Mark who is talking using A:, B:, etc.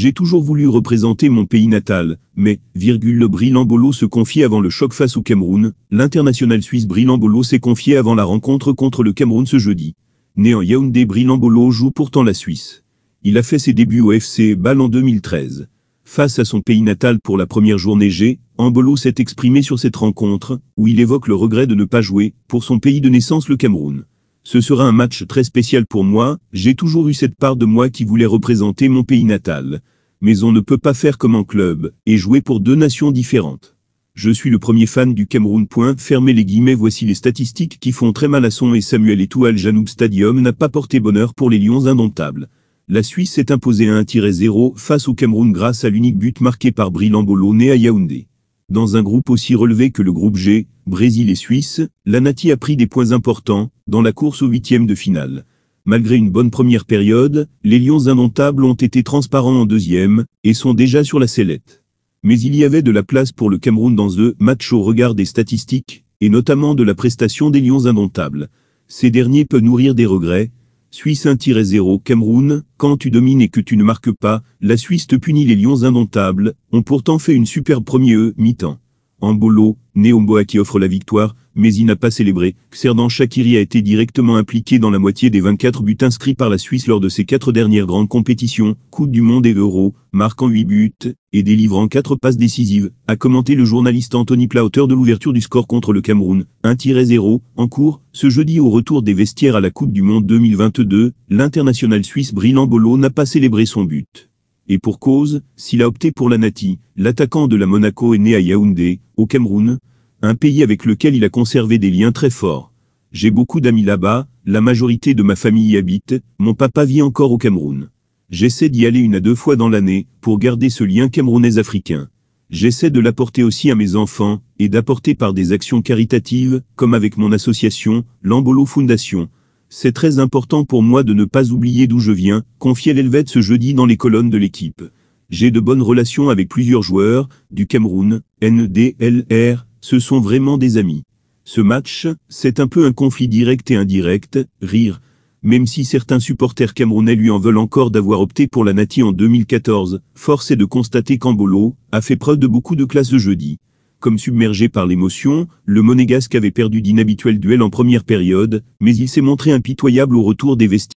A: J'ai toujours voulu représenter mon pays natal, mais, virgule, le se confie avant le choc face au Cameroun, l'international suisse brilambolo s'est confié avant la rencontre contre le Cameroun ce jeudi. Né en Yaoundé, Brilambolo joue pourtant la Suisse. Il a fait ses débuts au FC Bâle en 2013. Face à son pays natal pour la première journée G, Ambolo s'est exprimé sur cette rencontre, où il évoque le regret de ne pas jouer, pour son pays de naissance le Cameroun. Ce sera un match très spécial pour moi, j'ai toujours eu cette part de moi qui voulait représenter mon pays natal. Mais on ne peut pas faire comme en club, et jouer pour deux nations différentes. Je suis le premier fan du Cameroun. fermez les guillemets, voici les statistiques qui font très mal à son et Samuel Al Janoub Stadium n'a pas porté bonheur pour les Lions indomptables. La Suisse s'est imposée à 1-0 face au Cameroun grâce à l'unique but marqué par Brilambolo né à Yaoundé. Dans un groupe aussi relevé que le groupe G, Brésil et Suisse, nati a pris des points importants dans la course au huitième de finale. Malgré une bonne première période, les Lions indomptables ont été transparents en deuxième et sont déjà sur la sellette. Mais il y avait de la place pour le Cameroun dans ce match au regard des statistiques et notamment de la prestation des Lions indomptables. Ces derniers peuvent nourrir des regrets. Suisse 1-0 Cameroun, quand tu domines et que tu ne marques pas, la Suisse te punit les Lions indomptables, ont pourtant fait une superbe première mi-temps. Ambolo, Néomboa qui offre la victoire, mais il n'a pas célébré. Xherdan Shakiri a été directement impliqué dans la moitié des 24 buts inscrits par la Suisse lors de ses quatre dernières grandes compétitions, Coupe du Monde et Euro, marquant 8 buts et délivrant 4 passes décisives, a commenté le journaliste Anthony Pla de l'ouverture du score contre le Cameroun, 1-0, en cours, ce jeudi au retour des vestiaires à la Coupe du Monde 2022, l'international suisse brillant Bolo n'a pas célébré son but. Et pour cause, s'il a opté pour la Nati, l'attaquant de la Monaco est né à Yaoundé, au Cameroun, un pays avec lequel il a conservé des liens très forts. J'ai beaucoup d'amis là-bas, la majorité de ma famille y habite, mon papa vit encore au Cameroun. J'essaie d'y aller une à deux fois dans l'année, pour garder ce lien camerounais-africain. J'essaie de l'apporter aussi à mes enfants, et d'apporter par des actions caritatives, comme avec mon association, l'Ambolo Foundation, c'est très important pour moi de ne pas oublier d'où je viens, confier l'Elvette ce jeudi dans les colonnes de l'équipe. J'ai de bonnes relations avec plusieurs joueurs, du Cameroun, NDLR, ce sont vraiment des amis. Ce match, c'est un peu un conflit direct et indirect, rire. Même si certains supporters camerounais lui en veulent encore d'avoir opté pour la Nati en 2014, force est de constater qu'Ambolo a fait preuve de beaucoup de classe jeudi. Comme submergé par l'émotion, le Monégasque avait perdu d'inhabituels duels en première période, mais il s'est montré impitoyable au retour des vestiges.